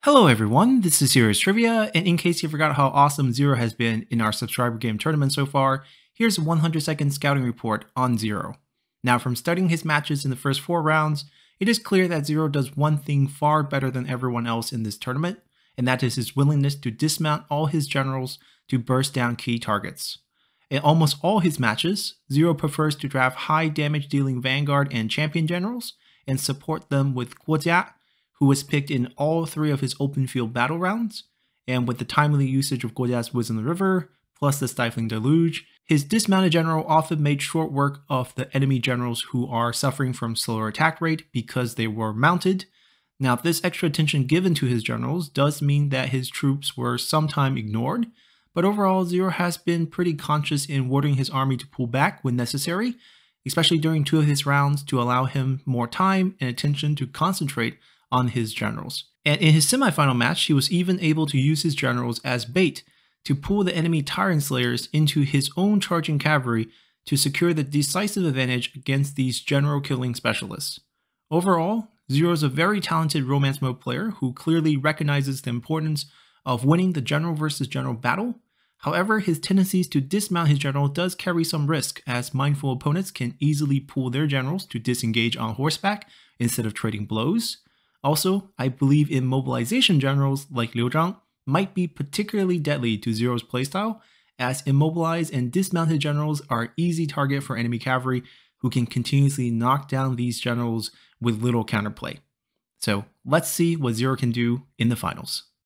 Hello everyone, this is Zero's Trivia, and in case you forgot how awesome Zero has been in our subscriber game tournament so far, here's a 100 second scouting report on Zero. Now, from studying his matches in the first four rounds, it is clear that Zero does one thing far better than everyone else in this tournament, and that is his willingness to dismount all his generals to burst down key targets. In almost all his matches, Zero prefers to draft high damage dealing Vanguard and Champion generals and support them with Guojia, who was picked in all three of his open field battle rounds, and with the timely usage of Guojia's Woods in the River, plus the Stifling Deluge, his dismounted general often made short work of the enemy generals who are suffering from slower attack rate because they were mounted. Now, this extra attention given to his generals does mean that his troops were sometime ignored, but overall, Zero has been pretty conscious in ordering his army to pull back when necessary, especially during two of his rounds to allow him more time and attention to concentrate on his generals. And in his semifinal match, he was even able to use his generals as bait, to pull the enemy Tyrant Slayers into his own charging cavalry to secure the decisive advantage against these general killing specialists. Overall, Zero is a very talented romance mode player who clearly recognizes the importance of winning the general versus general battle. However, his tendencies to dismount his general does carry some risk as mindful opponents can easily pull their generals to disengage on horseback instead of trading blows. Also, I believe in mobilization generals like Liu Zhang might be particularly deadly to Zero's playstyle, as immobilized and dismounted generals are easy target for enemy cavalry who can continuously knock down these generals with little counterplay. So let's see what Zero can do in the finals.